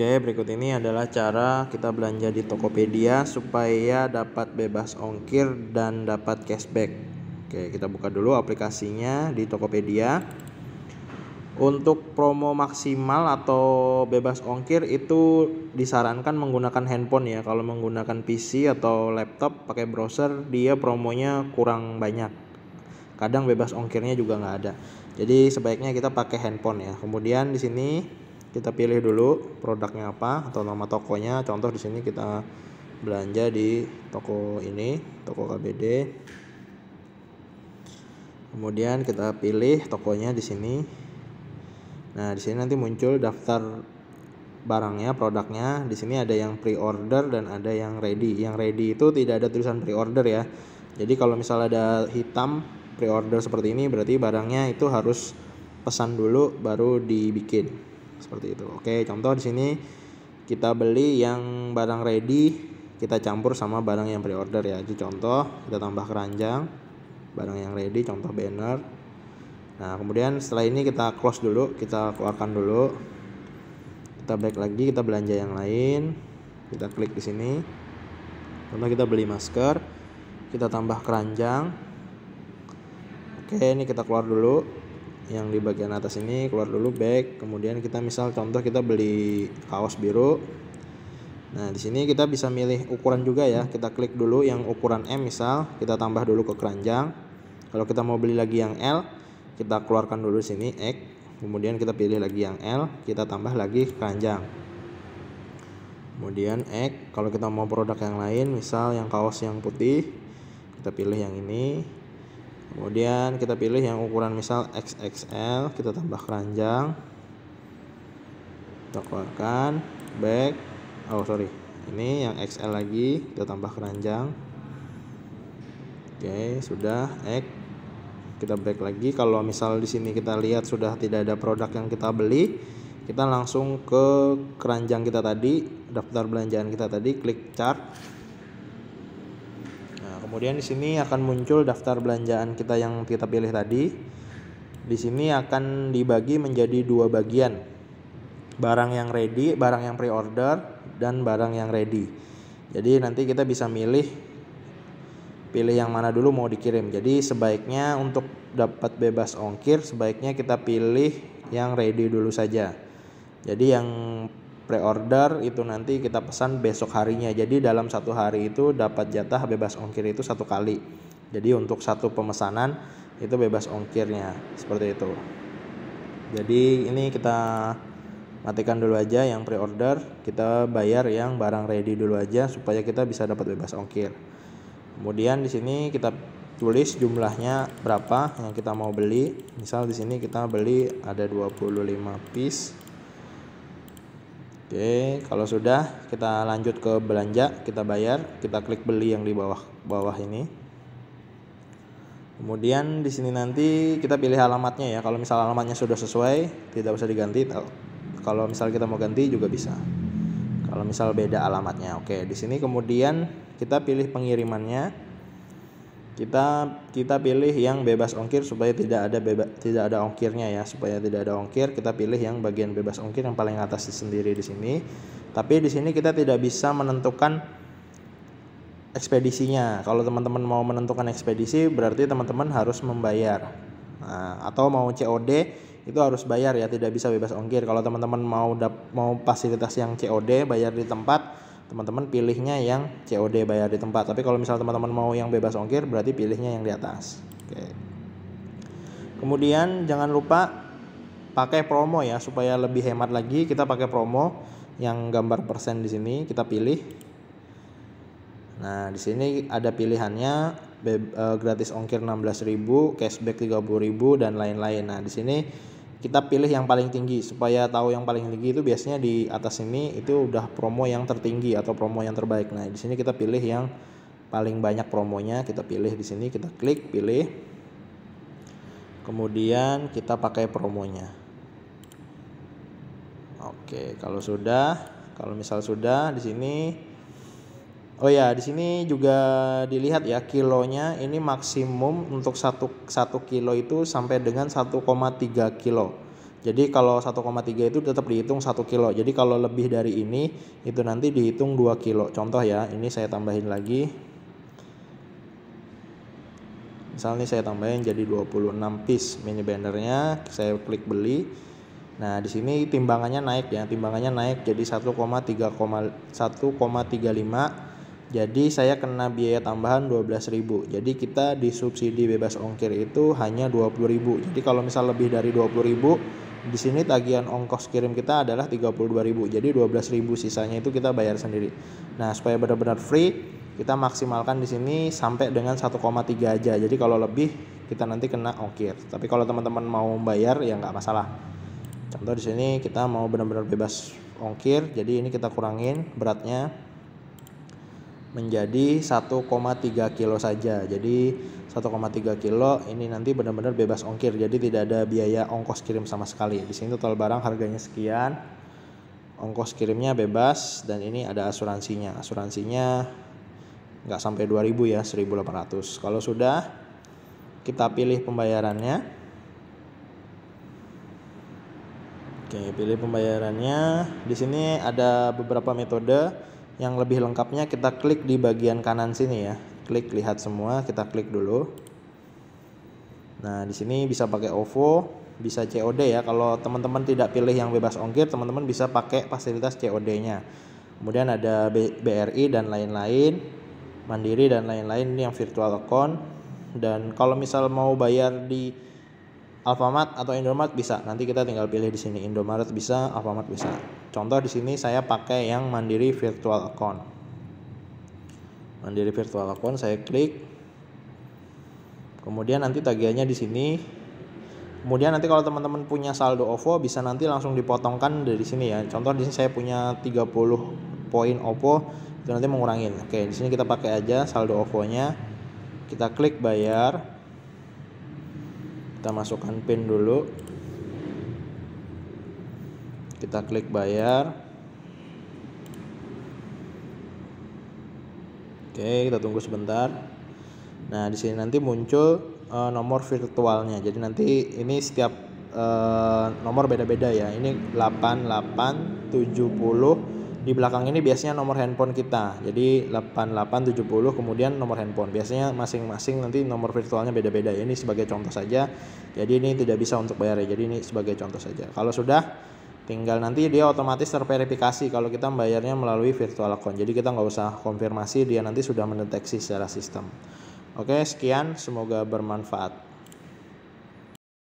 Oke, berikut ini adalah cara kita belanja di Tokopedia supaya dapat bebas ongkir dan dapat cashback. Oke, kita buka dulu aplikasinya di Tokopedia. Untuk promo maksimal atau bebas ongkir itu disarankan menggunakan handphone ya. Kalau menggunakan PC atau laptop pakai browser dia promonya kurang banyak. Kadang bebas ongkirnya juga nggak ada. Jadi sebaiknya kita pakai handphone ya. Kemudian di sini kita pilih dulu produknya apa atau nama tokonya contoh di sini kita belanja di toko ini toko KBD kemudian kita pilih tokonya di sini nah di sini nanti muncul daftar barangnya produknya di sini ada yang pre-order dan ada yang ready yang ready itu tidak ada tulisan pre-order ya jadi kalau misalnya ada hitam pre-order seperti ini berarti barangnya itu harus pesan dulu baru dibikin seperti itu oke contoh di sini kita beli yang barang ready kita campur sama barang yang pre-order ya jadi contoh kita tambah keranjang barang yang ready contoh banner nah kemudian setelah ini kita close dulu kita keluarkan dulu kita back lagi kita belanja yang lain kita klik di sini contoh kita beli masker kita tambah keranjang oke ini kita keluar dulu yang di bagian atas ini keluar dulu back kemudian kita misal contoh kita beli kaos biru nah di sini kita bisa milih ukuran juga ya kita klik dulu yang ukuran M misal kita tambah dulu ke keranjang kalau kita mau beli lagi yang L kita keluarkan dulu sini X kemudian kita pilih lagi yang L kita tambah lagi keranjang kemudian X kalau kita mau produk yang lain misal yang kaos yang putih kita pilih yang ini kemudian kita pilih yang ukuran misal XXL kita tambah keranjang kita keluarkan back oh sorry ini yang XL lagi kita tambah keranjang oke sudah X kita back lagi kalau misal di sini kita lihat sudah tidak ada produk yang kita beli kita langsung ke keranjang kita tadi daftar belanjaan kita tadi klik chart Kemudian di sini akan muncul daftar belanjaan kita yang kita pilih tadi. Di sini akan dibagi menjadi dua bagian. Barang yang ready, barang yang pre-order, dan barang yang ready. Jadi nanti kita bisa milih pilih yang mana dulu mau dikirim. Jadi sebaiknya untuk dapat bebas ongkir sebaiknya kita pilih yang ready dulu saja. Jadi yang pre-order itu nanti kita pesan besok harinya jadi dalam satu hari itu dapat jatah bebas ongkir itu satu kali jadi untuk satu pemesanan itu bebas ongkirnya seperti itu jadi ini kita matikan dulu aja yang pre-order kita bayar yang barang ready dulu aja supaya kita bisa dapat bebas ongkir kemudian di sini kita tulis jumlahnya berapa yang kita mau beli misal di sini kita beli ada 25 piece Oke, kalau sudah kita lanjut ke belanja, kita bayar, kita klik beli yang di bawah bawah ini. Kemudian di sini nanti kita pilih alamatnya ya. Kalau misal alamatnya sudah sesuai, tidak usah diganti. Kalau misal kita mau ganti juga bisa. Kalau misal beda alamatnya. Oke, di sini kemudian kita pilih pengirimannya kita kita pilih yang bebas ongkir supaya tidak ada beba, tidak ada ongkirnya ya supaya tidak ada ongkir kita pilih yang bagian bebas ongkir yang paling atas sendiri di sini tapi di sini kita tidak bisa menentukan ekspedisinya kalau teman-teman mau menentukan ekspedisi berarti teman-teman harus membayar nah, atau mau COD itu harus bayar ya tidak bisa bebas ongkir kalau teman-teman mau dap, mau fasilitas yang COD bayar di tempat teman-teman pilihnya yang COD bayar di tempat. Tapi kalau misalnya teman-teman mau yang bebas ongkir berarti pilihnya yang di atas. Oke. Kemudian jangan lupa pakai promo ya supaya lebih hemat lagi kita pakai promo yang gambar persen di sini kita pilih. Nah, di sini ada pilihannya eh, gratis ongkir 16.000, cashback 30.000 dan lain-lain. Nah, di sini kita pilih yang paling tinggi supaya tahu yang paling tinggi itu biasanya di atas ini itu udah promo yang tertinggi atau promo yang terbaik. Nah, di sini kita pilih yang paling banyak promonya, kita pilih di sini, kita klik pilih. Kemudian kita pakai promonya. Oke, kalau sudah, kalau misal sudah di sini Oh ya, di sini juga dilihat ya kilonya ini maksimum untuk satu satu kilo itu sampai dengan 1,3 kilo. Jadi kalau 1,3 itu tetap dihitung 1 kilo. Jadi kalau lebih dari ini itu nanti dihitung 2 kilo. Contoh ya, ini saya tambahin lagi. Misalnya saya tambahin jadi 26 piece mini bandernya, saya klik beli. Nah, di sini timbangannya naik ya, timbangannya naik jadi 1,3,1,35 jadi saya kena biaya tambahan 12.000. Jadi kita disubsidi bebas ongkir itu hanya 20.000. Jadi kalau misal lebih dari 20.000, di sini tagihan ongkos kirim kita adalah 32.000. Jadi 12.000 sisanya itu kita bayar sendiri. Nah, supaya benar-benar free, kita maksimalkan di sini sampai dengan 1,3 aja. Jadi kalau lebih kita nanti kena ongkir. Tapi kalau teman-teman mau bayar ya nggak masalah. Contoh di sini kita mau benar-benar bebas ongkir, jadi ini kita kurangin beratnya menjadi 1,3 kilo saja. Jadi 1,3 kilo ini nanti benar-benar bebas ongkir. Jadi tidak ada biaya ongkos kirim sama sekali. Di sini total barang harganya sekian. Ongkos kirimnya bebas dan ini ada asuransinya. Asuransinya nggak sampai 2000 ya, 1800. Kalau sudah kita pilih pembayarannya. Oke, pilih pembayarannya. Di sini ada beberapa metode yang lebih lengkapnya kita klik di bagian kanan sini ya. Klik lihat semua, kita klik dulu. Nah, di sini bisa pakai OVO, bisa COD ya. Kalau teman-teman tidak pilih yang bebas ongkir, teman-teman bisa pakai fasilitas COD-nya. Kemudian ada BRI dan lain-lain. Mandiri dan lain-lain yang virtual account dan kalau misal mau bayar di Alfamart atau Indomaret bisa. Nanti kita tinggal pilih di sini Indomaret bisa, Alfamart bisa. Contoh di sini saya pakai yang Mandiri Virtual Account. Mandiri Virtual Account saya klik. Kemudian nanti tagihannya di sini. Kemudian nanti kalau teman-teman punya saldo OVO bisa nanti langsung dipotongkan dari sini ya. Contoh di sini saya punya 30 poin OVO itu nanti mengurangin. Oke, di sini kita pakai aja saldo OVO-nya. Kita klik bayar. Kita masukkan PIN dulu kita klik bayar oke kita tunggu sebentar nah di sini nanti muncul uh, nomor virtualnya jadi nanti ini setiap uh, nomor beda-beda ya ini 8870 di belakang ini biasanya nomor handphone kita. Jadi 8870 kemudian nomor handphone. Biasanya masing-masing nanti nomor virtualnya beda-beda. Ya. Ini sebagai contoh saja. Jadi ini tidak bisa untuk bayar ya. Jadi ini sebagai contoh saja. Kalau sudah tinggal nanti dia otomatis terverifikasi kalau kita membayarnya melalui virtual account jadi kita nggak usah konfirmasi dia nanti sudah mendeteksi secara sistem oke sekian semoga bermanfaat